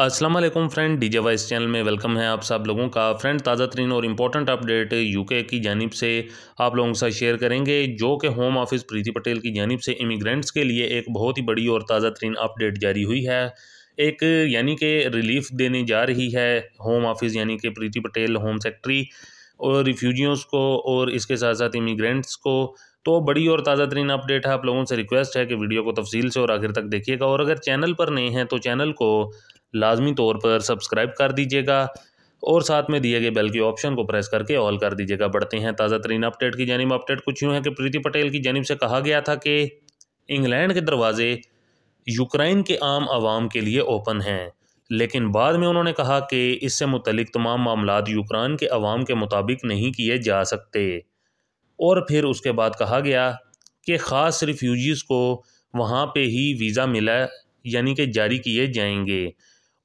Aslam friend D J voice channel में welcome है आप सब लोगों का फ्रेंड ताज़ा तरीन और इम्पोर्टेंट अपडेट यूके की जानब से आप लोगों के साथ शेयर करेंगे जो कि होम ऑफिस प्रीति पटेल की जानब से इमिग्रेंट्स के लिए एक बहुत ही बड़ी और ताज़ा तरीन अपडेट जारी हुई है एक यानी कि रिलीफ देने जा रही है होम ऑफिस यानी कि प्रीति पटेल होम सेक्रेटरी और रिफ्यूजियोज़ को और इसके साथ साथ इमिग्रेंट्स को तो बड़ी और ताज़ा तरीन अपडेट है आप लोगों से रिक्वेस्ट है कि वीडियो को तफसील से और आखिर तक देखिएगा और अगर चैनल पर नहीं है तो चैनल को लाजमी तौर पर सब्सक्राइब कर दीजिएगा और साथ में दिए गए बेल के ऑप्शन को प्रेस करके ऑल कर दीजिएगा बढ़ते हैं ताज़ा तरीन अपडेट की जानब अपडेट कुछ यूँ है कि प्रीति पटेल की जानब से कहा गया था कि इंग्लैंड के दरवाज़े यूक्रेन के आम आवाम के लिए ओपन हैं लेकिन बाद में उन्होंने कहा कि इससे मुतलिक तमाम मामला यूक्रेन के अवाम के मुताबिक नहीं किए जा सकते और फिर उसके बाद कहा गया कि ख़ास रिफ्यूजीज़ को वहाँ पर ही वीज़ा मिला यानी कि जारी किए जाएंगे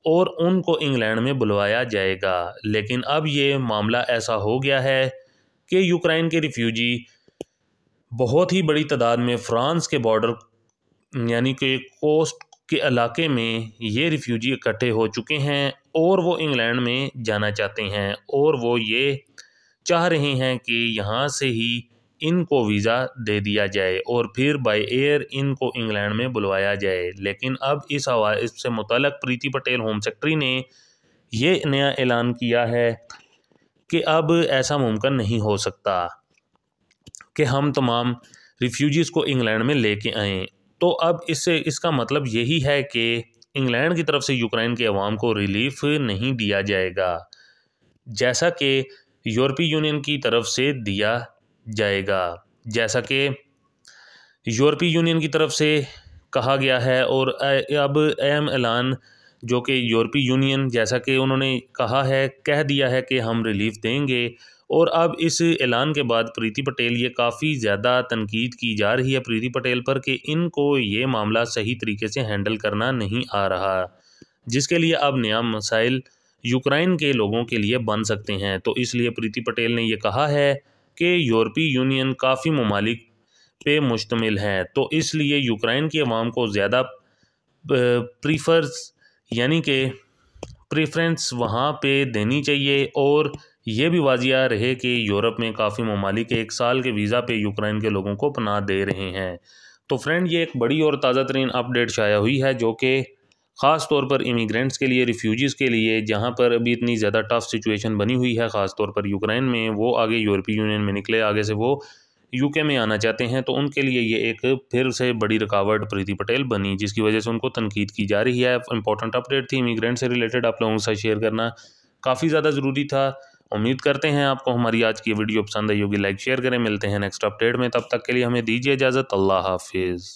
और उनको इंग्लैंड में बुलवाया जाएगा लेकिन अब ये मामला ऐसा हो गया है कि यूक्रेन के रिफ्यूजी बहुत ही बड़ी तादाद में फ्रांस के बॉर्डर यानी कि कोस्ट के इलाके में ये रिफ्यूजी इकट्ठे हो चुके हैं और वो इंग्लैंड में जाना चाहते हैं और वो ये चाह रहे हैं कि यहाँ से ही इनको वीज़ा दे दिया जाए और फिर बाई एयर इनको इंग्लैंड में बुलवाया जाए लेकिन अब इस हवा इससे मुतलक प्रीति पटेल होम सेक्रेटरी ने ये नया ऐलान किया है कि अब ऐसा मुमकिन नहीं हो सकता कि हम तमाम रिफ्यूजीज़ को इंग्लैंड में लेके आएँ तो अब इससे इसका मतलब यही है कि इंग्लैंड की तरफ से यूक्रेन के अवाम को रिलीफ नहीं दिया जाएगा जैसा कि यूरोपीय यूनियन की तरफ से दिया जाएगा जैसा कि यूरोपीय यूनियन की तरफ से कहा गया है और अब अहम ऐलान जो कि यूरोपीय यूनियन जैसा कि उन्होंने कहा है कह दिया है कि हम रिलीफ देंगे और अब इस ऐलान के बाद प्रीति पटेल ये काफ़ी ज़्यादा तनकीद की जा रही है प्रीति पटेल पर कि इनको ये मामला सही तरीके से हैंडल करना नहीं आ रहा जिसके लिए अब नया मसाइल यूक्रेन के लोगों के लिए बन सकते हैं तो इसलिए प्रीति पटेल ने यह कहा है के यूरोपीय यूनियन काफ़ी ममालिक पे मुश्तमिल हैं तो इसलिए यूक्रेन की आवाम को ज़्यादा प्रीफर्स यानी कि प्रेफरेंस वहाँ पे देनी चाहिए और ये भी वाजिया रहे कि यूरोप में काफ़ी ममालिक एक साल के वीज़ा पे यूक्रेन के लोगों को पनाह दे रहे हैं तो फ्रेंड ये एक बड़ी और ताज़ा तरीन अपडेट शाया हुई है जो कि ख़ास तौर पर इमिग्रेंट्स के लिए रिफ्यूजीज़ के लिए जहाँ पर अभी इतनी ज़्यादा टफ़ सिचुएशन बनी हुई है ख़ास तौर पर यूक्रेन में वो आगे यूरोपीय यूनियन में निकले आगे से वो यूके में आना चाहते हैं तो उनके लिए ये एक फिर से बड़ी रुकावट प्रीति पटेल बनी जिसकी वजह से उनको तनकीद की जा रही है इंपॉर्टेंट अपडेट थी इमिग्रेंट से रिलेटेड आप लोगों के साथ शेयर करना काफ़ी ज़्यादा ज़रूरी था उम्मीद करते हैं आपको हमारी आज की वीडियो पसंद आई होगी लाइक शेयर करें मिलते हैं नेक्स्ट अपडेट में तब तक के लिए हमें दीजिए इजाज़त अल्लाह हाफिज़